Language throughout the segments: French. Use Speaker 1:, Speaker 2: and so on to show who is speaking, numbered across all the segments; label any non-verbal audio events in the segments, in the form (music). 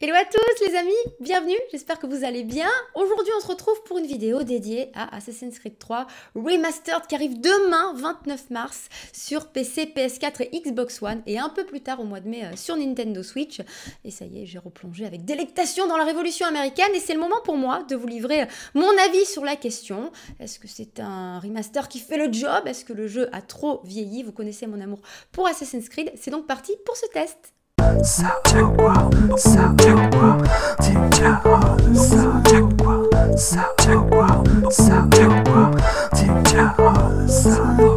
Speaker 1: Hello à tous les amis, bienvenue, j'espère que vous allez bien. Aujourd'hui on se retrouve pour une vidéo dédiée à Assassin's Creed 3 Remastered qui arrive demain 29 mars sur PC, PS4 et Xbox One et un peu plus tard au mois de mai euh, sur Nintendo Switch. Et ça y est, j'ai replongé avec délectation dans la révolution américaine et c'est le moment pour moi de vous livrer euh, mon avis sur la question. Est-ce que c'est un remaster qui fait le job Est-ce que le jeu a trop vieilli Vous connaissez mon amour pour Assassin's Creed, c'est donc parti pour ce test. Sound, sound, sound, sound, sound, sound, sound, sound,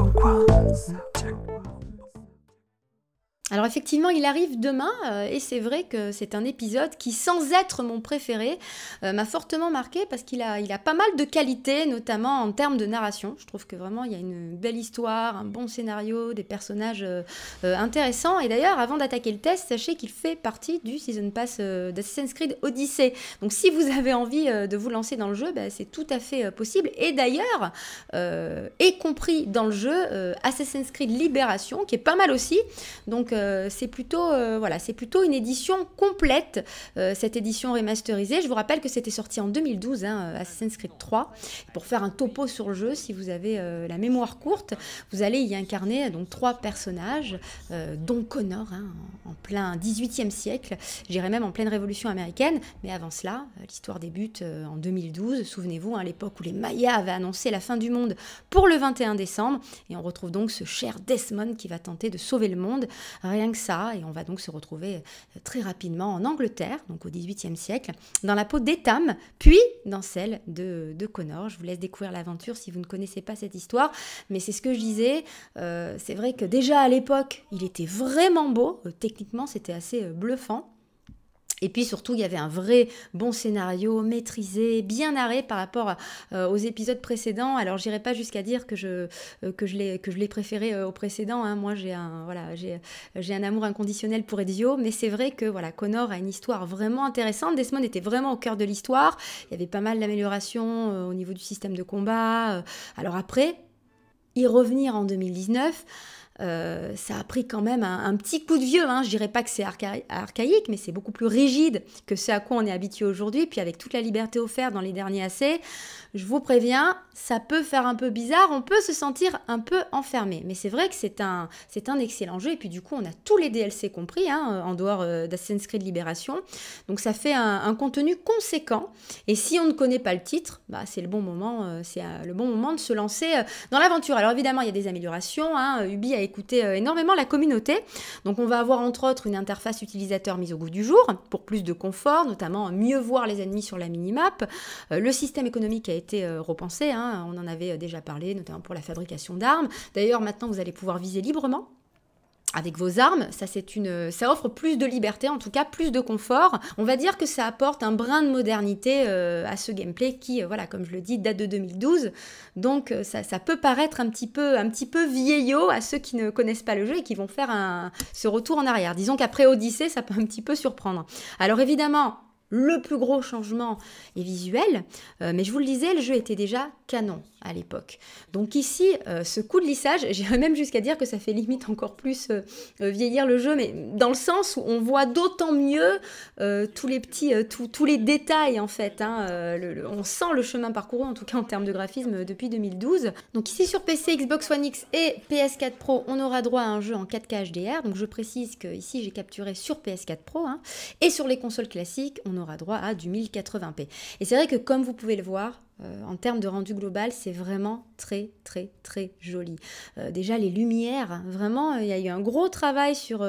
Speaker 1: Alors effectivement, il arrive demain euh, et c'est vrai que c'est un épisode qui, sans être mon préféré, euh, m'a fortement marqué parce qu'il a, il a pas mal de qualités, notamment en termes de narration. Je trouve que vraiment il y a une belle histoire, un bon scénario, des personnages euh, intéressants. Et d'ailleurs, avant d'attaquer le test, sachez qu'il fait partie du Season Pass d'Assassin's Creed Odyssey. Donc si vous avez envie de vous lancer dans le jeu, ben, c'est tout à fait possible. Et d'ailleurs, y compris dans le jeu Assassin's Creed Libération, qui est pas mal aussi. Donc euh, c'est plutôt, euh, voilà, c'est plutôt une édition complète, euh, cette édition remasterisée. Je vous rappelle que c'était sorti en 2012, hein, Assassin's Creed 3. Pour faire un topo sur le jeu, si vous avez la mémoire courte, vous allez y incarner donc trois personnages, dont Connor, hein, en plein 18e siècle, j'irais même en pleine révolution américaine. Mais avant cela, l'histoire débute en 2012, souvenez-vous, à hein, l'époque où les Mayas avaient annoncé la fin du monde pour le 21 décembre. Et on retrouve donc ce cher Desmond qui va tenter de sauver le monde rien que ça, et on va donc se retrouver euh, très rapidement en Angleterre, donc au XVIIIe siècle, dans la peau d'Etam puis dans celle de, Connor. Je vous laisse découvrir l'aventure si vous ne connaissez pas cette histoire, mais c'est ce que je disais, euh, c'est vrai que déjà à l'époque, il était vraiment beau, euh, techniquement c'était assez bluffant. Et puis surtout, il y avait un vrai bon scénario, maîtrisé, bien narré par rapport euh, aux épisodes précédents. Alors, j'irai pas jusqu'à dire que je, euh, que je l'ai préféré euh, au précédent. Hein. Moi, j'ai un, voilà, j'ai un amour inconditionnel pour Ezio, mais c'est vrai que voilà, Connor a une histoire vraiment intéressante. Desmond était vraiment au cœur de l'histoire. Il y avait pas mal d'améliorations au niveau du système de combat. Alors après, y revenir en 2019 euh, ça a pris quand même un, petit coup de vieux. Hein. Je dirais pas que c'est archaïque, mais c'est beaucoup plus rigide que ce à quoi on est habitué aujourd'hui. Puis avec toute la liberté offerte dans les derniers AC, je vous préviens, ça peut faire un peu bizarre. On peut se sentir un peu enfermé. Mais c'est vrai que c'est un, c'est un excellent jeu. Et puis du coup, on a tous les DLC compris, hein, en dehors euh, d'Assassin's Creed Libération. Donc ça fait un, contenu conséquent. Et si on ne connaît pas le titre, bah, c'est le bon moment, euh, c'est le bon moment de se lancer dans l'aventure. Alors évidemment, il y a des améliorations. Hein. Ubi a écouter euh, énormément la communauté. Donc on va avoir entre autres une interface utilisateur mise au goût du jour pour plus de confort, notamment euh, mieux voir les ennemis sur la minimap. Euh, le système économique a été repensé, hein. on en avait déjà parlé, notamment pour la fabrication d'armes. D'ailleurs maintenant vous allez pouvoir viser librement avec vos armes. Ça, c'est une, ça offre plus de liberté, en tout cas plus de confort. On va dire que ça apporte un brin de modernité euh, à ce gameplay qui, euh, voilà, comme je le dis, date de 2012. Donc euh, ça, peut paraître un petit peu, un petit peu vieillot à ceux qui ne connaissent pas le jeu et qui vont faire un, ce retour en arrière. Disons qu'après Odyssée, ça peut un petit peu surprendre. Alors évidemment, le plus gros changement est visuel, mais je vous le disais, le jeu était déjà canon à l'époque. Donc ici, euh, ce coup de lissage, (laughs) j'irai même jusqu'à dire que ça fait limite encore plus euh, euh, vieillir le jeu, mais dans le sens où on voit d'autant mieux tous les petits, tous les détails en fait. Hein, on sent le chemin parcouru, en tout cas en termes de graphisme, depuis 2012. Donc ici sur PC, Xbox One X et PS4 Pro, on aura droit à un jeu en 4K HDR. Donc je précise que ici j'ai capturé sur PS4 Pro, hein. et sur les consoles classiques, on aura droit à du 1080p. Et c'est vrai que comme vous pouvez le voir, euh, en termes de rendu global, c'est vraiment très très très joli. Euh, déjà les lumières, vraiment, euh, il y a eu un gros travail sur,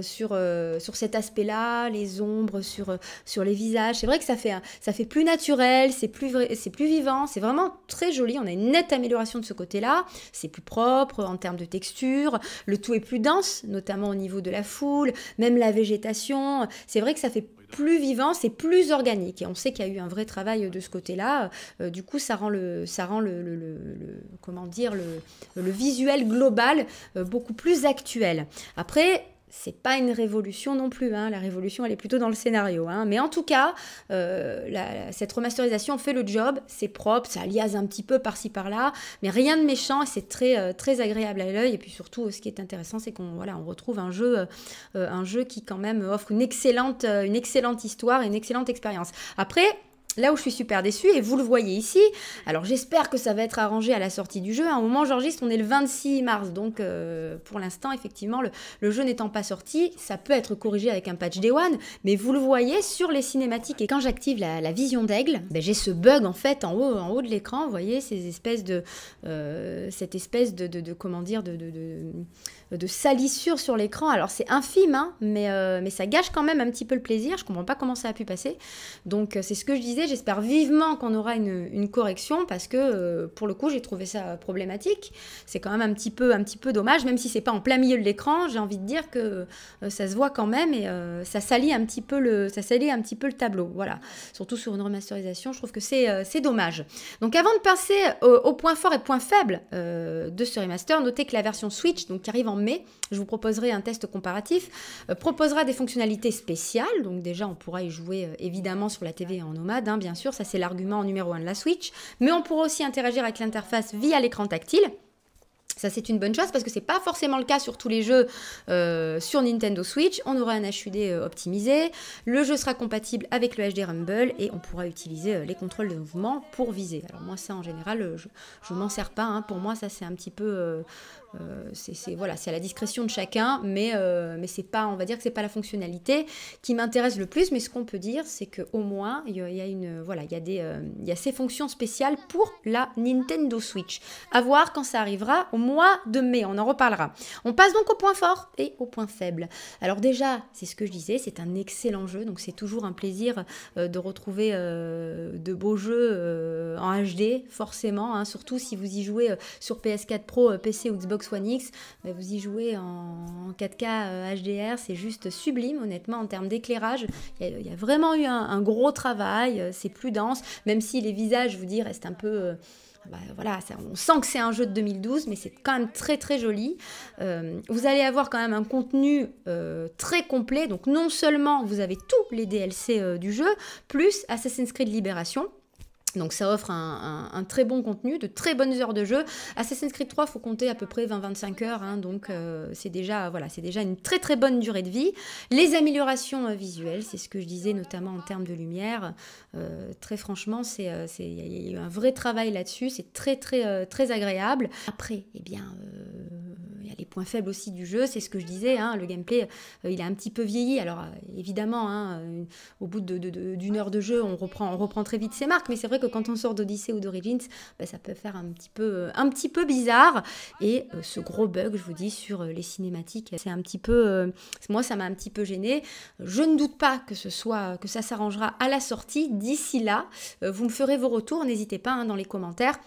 Speaker 1: sur, sur cet aspect-là, les ombres, sur, sur les visages. C'est vrai que ça fait, ça fait plus naturel, c'est plus, c'est plus vivant, c'est vraiment très joli. On a une nette amélioration de ce côté-là. C'est plus propre en termes de texture, le tout est plus dense, notamment au niveau de la foule, même la végétation. C'est vrai que ça fait plus vivant, c'est plus organique. Et on sait qu'il y a eu un vrai travail de ce côté-là. Euh, du coup, ça rend le, ça rend le, le, comment dire, le, visuel global euh, beaucoup plus actuel. Après, c'est pas une révolution non plus. Hein. La révolution, elle est plutôt dans le scénario. Hein. Mais en tout cas, euh, cette remasterisation fait le job. C'est propre, ça liase un petit peu par-ci par-là, mais rien de méchant. C'est très euh, très agréable à l'œil. Et puis surtout, ce qui est intéressant, c'est qu'on voilà, on retrouve un jeu, euh, un jeu qui quand même offre une excellente, une excellente histoire et une excellente expérience. Après là où je suis super déçue, et vous le voyez ici, alors j'espère que ça va être arrangé à la sortie du jeu. À un moment, j'enregistre, on est le 26 mars, donc euh, pour l'instant, effectivement, le, jeu n'étant pas sorti, ça peut être corrigé avec un patch Day One, mais vous le voyez sur les cinématiques. Et quand j'active la, vision d'aigle, ben, j'ai ce bug en fait en haut, en haut de l'écran, vous voyez, ces espèces de. Euh, cette espèce de, comment dire, de, de de salissure sur l'écran. Alors c'est infime, hein, mais, euh, mais ça gâche quand même un petit peu le plaisir. Je comprends pas comment ça a pu passer. Donc euh, c'est ce que je disais. J'espère vivement qu'on aura une, correction parce que euh, pour le coup j'ai trouvé ça problématique. C'est quand même un petit peu un petit peu dommage, même si c'est pas en plein milieu de l'écran. J'ai envie de dire que ça se voit quand même et ça salit un petit peu le ça salit un petit peu le tableau. Voilà. Surtout sur une remasterisation, je trouve que c'est dommage. Donc avant de passer aux au points forts et points faibles de ce remaster, notez que la version Switch donc qui arrive en mais je vous proposerai un test comparatif, euh, proposera des fonctionnalités spéciales, donc déjà on pourra y jouer euh, évidemment sur la TV en nomade, hein, bien sûr, ça c'est l'argument numéro un de la Switch, mais on pourra aussi interagir avec l'interface via l'écran tactile. Ça, c'est une bonne chose parce que ce n'est pas forcément le cas sur tous les jeux euh, sur Nintendo Switch. On aura un HUD euh, optimisé, le jeu sera compatible avec le HD Rumble et on pourra utiliser euh, les contrôles de mouvement pour viser. Alors moi, ça, en général, je, ne m'en sers pas. Hein. Pour moi, ça, c'est un petit peu, c'est voilà, c'est à la discrétion de chacun, mais euh, mais c'est pas, on va dire que c'est pas la fonctionnalité qui m'intéresse le plus. Mais ce qu'on peut dire, c'est que au moins, il y, a une, voilà, y y ces fonctions spéciales pour la Nintendo Switch. À voir quand ça arrivera mois de mai. On en reparlera. On passe donc au point fort et au point faible. Alors déjà, c'est ce que je disais, c'est un excellent jeu, donc c'est toujours un plaisir euh, de retrouver euh, de beaux jeux euh, en HD, forcément, hein, surtout si vous y jouez sur PS4 Pro, PC ou Xbox One X, vous y jouez en, 4K HDR, c'est juste sublime, honnêtement, en termes d'éclairage. Il y, a vraiment eu un, un gros travail, c'est plus dense, même si les visages, je vous dis, restent un peu... Bah, voilà, on sent que c'est un jeu de 2012, mais c'est quand même très très joli. Euh, vous allez avoir quand même un contenu euh, très complet, donc non seulement vous avez tous les DLC euh, du jeu, plus Assassin's Creed Libération, donc ça offre un, très bon contenu, de très bonnes heures de jeu. Assassin's Creed 3, faut compter à peu près 20-25 heures, hein, donc euh, c'est déjà voilà, c'est déjà une très très bonne durée de vie. Les améliorations euh, visuelles, c'est ce que je disais notamment en termes de lumière. Euh, très franchement, c'est il y, a eu un vrai travail là-dessus, c'est très très très agréable. Après, eh bien les points faibles aussi du jeu, c'est ce que je disais, hein, le gameplay, euh, il a un petit peu vieilli. Alors euh, évidemment, hein, euh, au bout d'une de, heure de jeu, on reprend, on reprend très vite ses marques, mais c'est vrai que quand on sort d'Odyssée ou d'Origins, bah, ça peut faire un petit peu, un petit peu bizarre. Et ce gros bug, je vous dis, sur les cinématiques, c'est un petit peu, moi ça m'a un petit peu gêné. Je ne doute pas que ce soit, que ça s'arrangera à la sortie. D'ici là, vous me ferez vos retours, n'hésitez pas hein, dans les commentaires.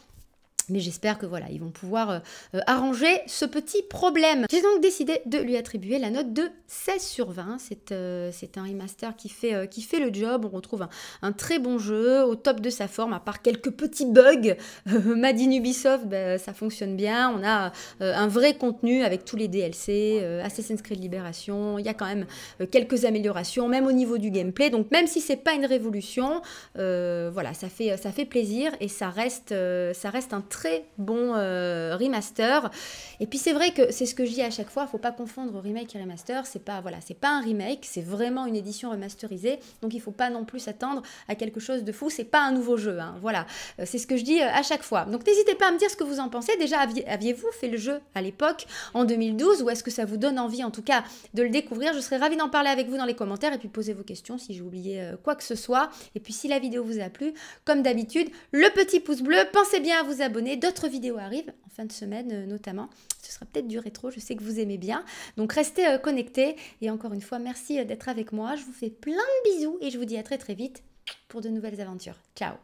Speaker 1: Mais j'espère que voilà, ils vont pouvoir euh, euh, arranger ce petit problème. J'ai donc décidé de lui attribuer la note de 16 sur 20. Euh, c'est un remaster qui fait, qui fait le job. On retrouve un, très bon jeu, au top de sa forme, à part quelques petits bugs. Madine Ubisoft, ben, ça fonctionne bien. On a un vrai contenu avec tous les DLC, Assassin's Creed Libération. Il y a quand même quelques améliorations, même au niveau du gameplay. Donc même si c'est pas une révolution, voilà, ça fait, ça fait plaisir et ça reste, ça reste un très bon euh, remaster. Et puis c'est vrai que c'est ce que je dis à chaque fois, faut pas confondre remake et remaster. C'est pas voilà, c'est pas un remake, c'est vraiment une édition remasterisée. Donc il faut pas non plus s'attendre à quelque chose de fou. C'est pas un nouveau jeu. Hein, voilà, euh, c'est ce que je dis euh, à chaque fois. Donc n'hésitez pas à me dire ce que vous en pensez. Déjà aviez-vous fait le jeu à l'époque en 2012 ou est-ce que ça vous donne envie en tout cas de le découvrir Je serais ravie d'en parler avec vous dans les commentaires et puis poser vos questions si j'ai oublié quoi que ce soit. Et puis si la vidéo vous a plu, comme d'habitude, le petit pouce bleu. Pensez bien à vous abonner D'autres vidéos arrivent en fin de semaine euh, notamment. Ce sera peut-être du rétro, je sais que vous aimez bien. Donc restez euh, connectés et encore une fois, merci euh, d'être avec moi. Je vous fais plein de bisous et je vous dis à très très vite pour de nouvelles aventures. Ciao